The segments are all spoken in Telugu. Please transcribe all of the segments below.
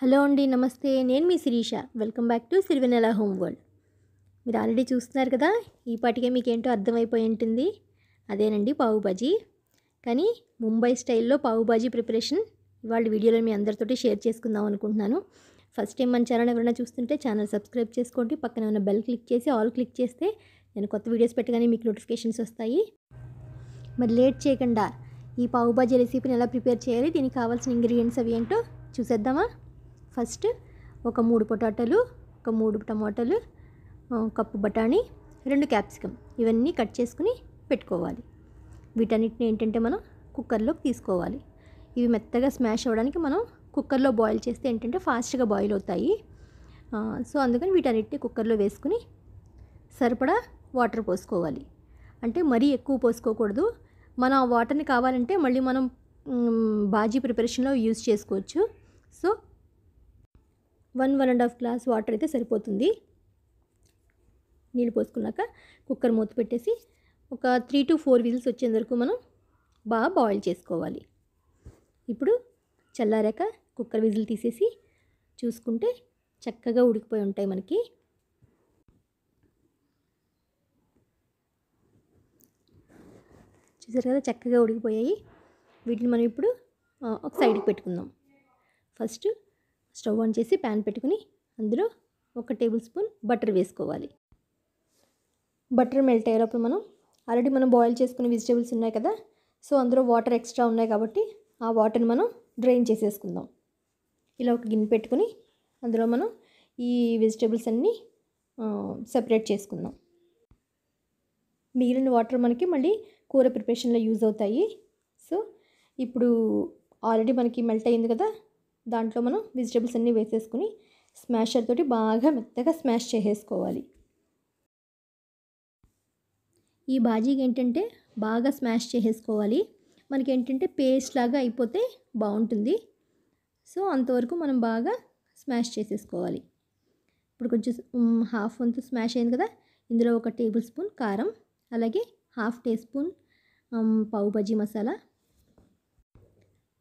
హలో అండి నమస్తే నేను మీ Sirisha welcome back to Sirivenela home world మీరు ఆల్రెడీ చూస్తున్నారు కదా ఈ పాటికే మీకు ఏంటో అర్థమైపోయి ఉంటుంది అదేనండి పావుబాజీ కానీ ముంబై స్టైల్లో పావుబాజీ ప్రిపరేషన్ ఇవాళ వీడియోలో మీ అందరితోటి షేర్ చేసుకుందాం అనుకుంటున్నాను ఫస్ట్ టైం మన ఛానల్ ఎవరైనా చూస్తుంటే ఛానల్ సబ్స్క్రైబ్ చేసుకోండి పక్కన ఉన్న బెల్ క్లిక్ చేసి ఆల్ క్లిక్ చేస్తే నేను కొత్త వీడియోస్ పెట్టగానే మీకు నోటిఫికేషన్స్ వస్తాయి మరి లేట్ చేయకుండా ఈ పావుబాజీ రెసిపీని ఎలా ప్రిపేర్ చేయాలి దీనికి కావాల్సిన ఇంగ్రీడియంట్స్ అవి ఏంటో చూసేద్దామా ఫస్ట్ ఒక మూడు పొటాటోలు ఒక మూడు టమాటాలు కప్పు బఠానీ రెండు క్యాప్సికమ్ ఇవన్నీ కట్ చేసుకుని పెట్టుకోవాలి వీటన్నిటిని ఏంటంటే మనం కుక్కర్లోకి తీసుకోవాలి ఇవి మెత్తగా స్మాష్ అవ్వడానికి మనం కుక్కర్లో బాయిల్ చేస్తే ఏంటంటే ఫాస్ట్గా బాయిల్ అవుతాయి సో అందుకని వీటన్నిటిని కుక్కర్లో వేసుకుని సరిపడా వాటర్ పోసుకోవాలి అంటే మరీ ఎక్కువ పోసుకోకూడదు మనం ఆ వాటర్ని కావాలంటే మళ్ళీ మనం బాజీ ప్రిపరేషన్లో యూజ్ చేసుకోవచ్చు so one one and half glass water అయితే సరిపోతుంది నీళ్ళు పోసుకున్నాక కుక్కర్ మూత పెట్టేసి ఒక త్రీ టు ఫోర్ విజిల్స్ వచ్చేంత వరకు మనం బాగా బాయిల్ చేసుకోవాలి ఇప్పుడు చల్లారాక కుక్కర్ విజిల్ తీసేసి చూసుకుంటే చక్కగా ఉడికిపోయి ఉంటాయి మనకి చూసారు కదా చక్కగా ఉడికిపోయాయి వీటిని మనం ఇప్పుడు ఒక సైడ్కి పెట్టుకుందాం ఫస్ట్ స్టవ్ ఆన్ చేసి ప్యాన్ పెట్టుకుని అందులో ఒక టేబుల్ స్పూన్ బటర్ వేసుకోవాలి బటర్ మెల్ట్ అయ్యేటప్పుడు మనం ఆల్రెడీ మనం బాయిల్ చేసుకునే వెజిటేబుల్స్ ఉన్నాయి కదా సో అందులో వాటర్ ఎక్స్ట్రా ఉన్నాయి కాబట్టి ఆ వాటర్ని మనం డ్రైన్ చేసేసుకుందాం ఇలా ఒక గిన్నె పెట్టుకుని అందులో మనం ఈ వెజిటేబుల్స్ అన్నీ సపరేట్ చేసుకుందాం మిగిలిన వాటర్ మనకి మళ్ళీ కూర ప్రిపరేషన్లో యూజ్ అవుతాయి సో ఇప్పుడు ఆల్రెడీ మనకి మెల్ట్ అయింది కదా దాంట్లో మనం వెజిటేబుల్స్ అన్నీ వేసేసుకుని స్మాషర్ తోటి బాగా మెత్తగా స్మాష్ చేసేసుకోవాలి ఈ బాజీకి ఏంటంటే బాగా స్మాష్ చేసేసుకోవాలి మనకి ఏంటంటే పేస్ట్ లాగా అయిపోతే బాగుంటుంది సో అంతవరకు మనం బాగా స్మాష్ చేసేసుకోవాలి ఇప్పుడు కొంచెం హాఫ్ వంతు స్మాష్ అయింది కదా ఇందులో ఒక టేబుల్ స్పూన్ కారం అలాగే హాఫ్ టీ స్పూన్ పావు బజ్జీ మసాలా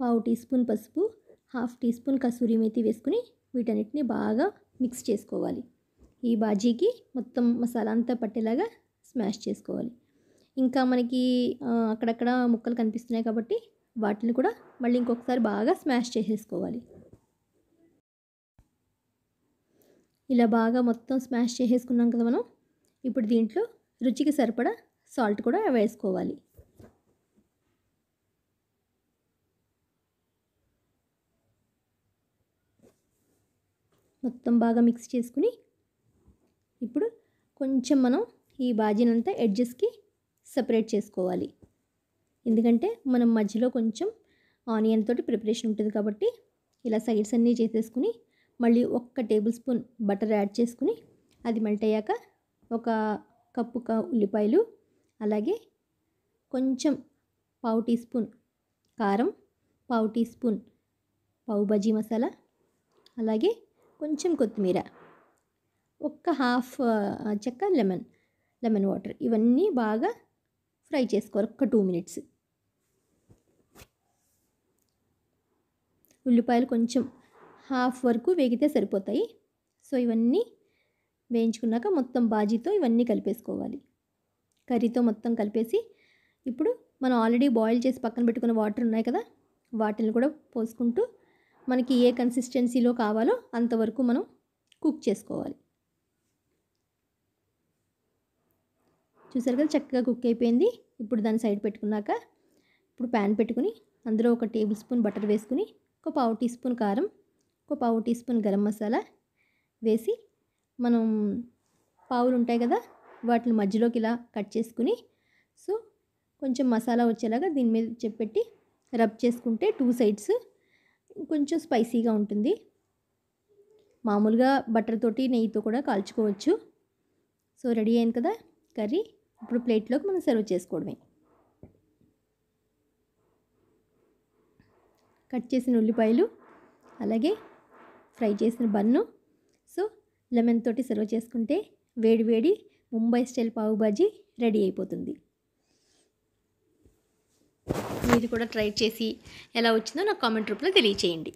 పావు టీ స్పూన్ పసుపు half teaspoon kasuri methi వేసుకుని వీటన్నిటిని బాగా మిక్స్ చేసుకోవాలి ఈ బాజీకి మొత్తం మసాలా అంతా పట్టేలాగా స్మాష్ చేసుకోవాలి ఇంకా మనకి అక్కడక్కడ ముక్కలు కనిపిస్తున్నాయి కాబట్టి వాటిని కూడా మళ్ళీ ఇంకొకసారి బాగా స్మాష్ చేసేసుకోవాలి ఇలా బాగా మొత్తం స్మాష్ చేసేసుకున్నాం కదా మనం ఇప్పుడు దీంట్లో రుచికి సరిపడా సాల్ట్ కూడా వేసుకోవాలి మొత్తం బాగా మిక్స్ చేసుకుని ఇప్పుడు కొంచెం మనం ఈ బాజీనంతా ఎడ్జెస్కి సపరేట్ చేసుకోవాలి ఎందుకంటే మనం మధ్యలో కొంచెం ఆనియన్ తోటి ప్రిపరేషన్ ఉంటుంది కాబట్టి ఇలా సైడ్స్ అన్నీ చేసేసుకుని మళ్ళీ ఒక్క టేబుల్ స్పూన్ బటర్ యాడ్ చేసుకుని అది మెల్ట్ అయ్యాక ఒక కప్పు ఉల్లిపాయలు అలాగే కొంచెం పావు టీ స్పూన్ కారం పావు టీ స్పూన్ పావు బజీ మసాలా అలాగే కొంచెం కొత్తిమీర ఒక్క హాఫ్ చెక్క లెమన్ లెమన్ వాటర్ ఇవన్నీ బాగా ఫ్రై చేసుకోవాలి ఒక్క టూ మినిట్స్ ఉల్లిపాయలు కొంచెం హాఫ్ వరకు వేగితే సరిపోతాయి సో ఇవన్నీ వేయించుకున్నాక మొత్తం బాజీతో ఇవన్నీ కలిపేసుకోవాలి కర్రీతో మొత్తం కలిపేసి ఇప్పుడు మనం ఆల్రెడీ బాయిల్ చేసి పక్కన పెట్టుకున్న వాటర్ ఉన్నాయి కదా వాటిని కూడా పోసుకుంటూ మనకి ఏ కన్సిస్టెన్సీలో కావాలో అంతవరకు మనం కుక్ చేసుకోవాలి చూసారు కదా చక్కగా కుక్ అయిపోయింది ఇప్పుడు దాన్ని సైడ్ పెట్టుకున్నాక ఇప్పుడు ప్యాన్ పెట్టుకుని అందులో ఒక టేబుల్ స్పూన్ బటర్ వేసుకుని ఒక పావు టీ స్పూన్ కారం ఒక పావు టీ స్పూన్ గరం మసాలా వేసి మనం పావులు ఉంటాయి కదా వాటిని మధ్యలోకి ఇలా కట్ చేసుకుని సో కొంచెం మసాలా వచ్చేలాగా దీని మీద చెప్పెట్టి రబ్ చేసుకుంటే టూ సైడ్స్ కొంచెం స్పైసీగా ఉంటుంది మామూలుగా బటర్ తోటి నెయ్యితో కూడా కాల్చుకోవచ్చు సో రెడీ అయింది కదా కర్రీ ఇప్పుడు ప్లేట్లోకి మనం సర్వ్ చేసుకోవడమే కట్ చేసిన ఉల్లిపాయలు అలాగే ఫ్రై చేసిన బన్ను సో లెమన్ తోటి సర్వ్ చేసుకుంటే వేడి వేడి ముంబై స్టైల్ పావుబాజీ రెడీ అయిపోతుంది మీరు కూడా ట్రై చేసి ఎలా వచ్చిందో నాకు కామెంట్ రూపంలో తెలియచేయండి